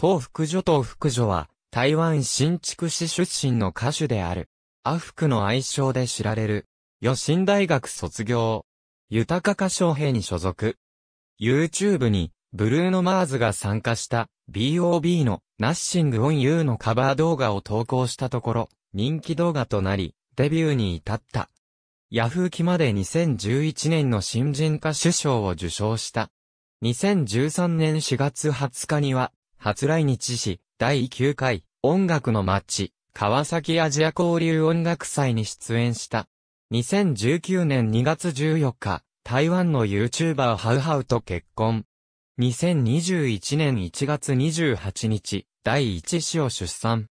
東福女東福女は、台湾新築市出身の歌手である。阿福の愛称で知られる。余震大学卒業。豊か歌唱兵に所属。YouTube に、ブルーノ・マーズが参加した B.O.B. のナッシング・オン・ユーのカバー動画を投稿したところ、人気動画となり、デビューに至った。ヤフー期まで2011年の新人歌手賞を受賞した。2013年4月20日には、初来日し、第9回、音楽の街、川崎アジア交流音楽祭に出演した。2019年2月14日、台湾の YouTuber ハウハウと結婚。2021年1月28日、第1子を出産。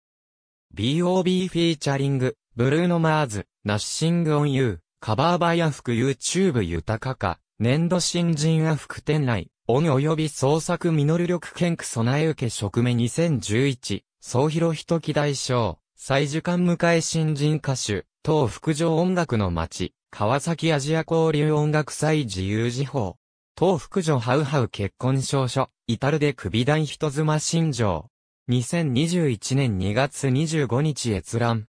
B.O.B. フィーチャリング、ブルーノ・マーズ、ナッシング・オン・ユー、カバーバイアク YouTube 豊かか、年度新人ア服店内、恩及び創作実力研句備え受け職目2011、総広一期大賞、最受感迎え新人歌手、当副上音楽の街、川崎アジア交流音楽祭自由時報。当副女ハウハウ結婚証書、至るで首段人妻心情。2021年2月25日閲覧。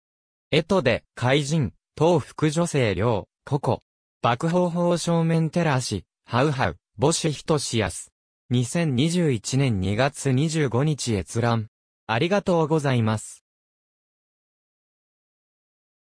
江戸で、怪人、当副女性寮、ココ。爆砲法正面ラらし、ハウハウ。母子ひとしやす。2021年2月25日閲覧。ありがとうございます。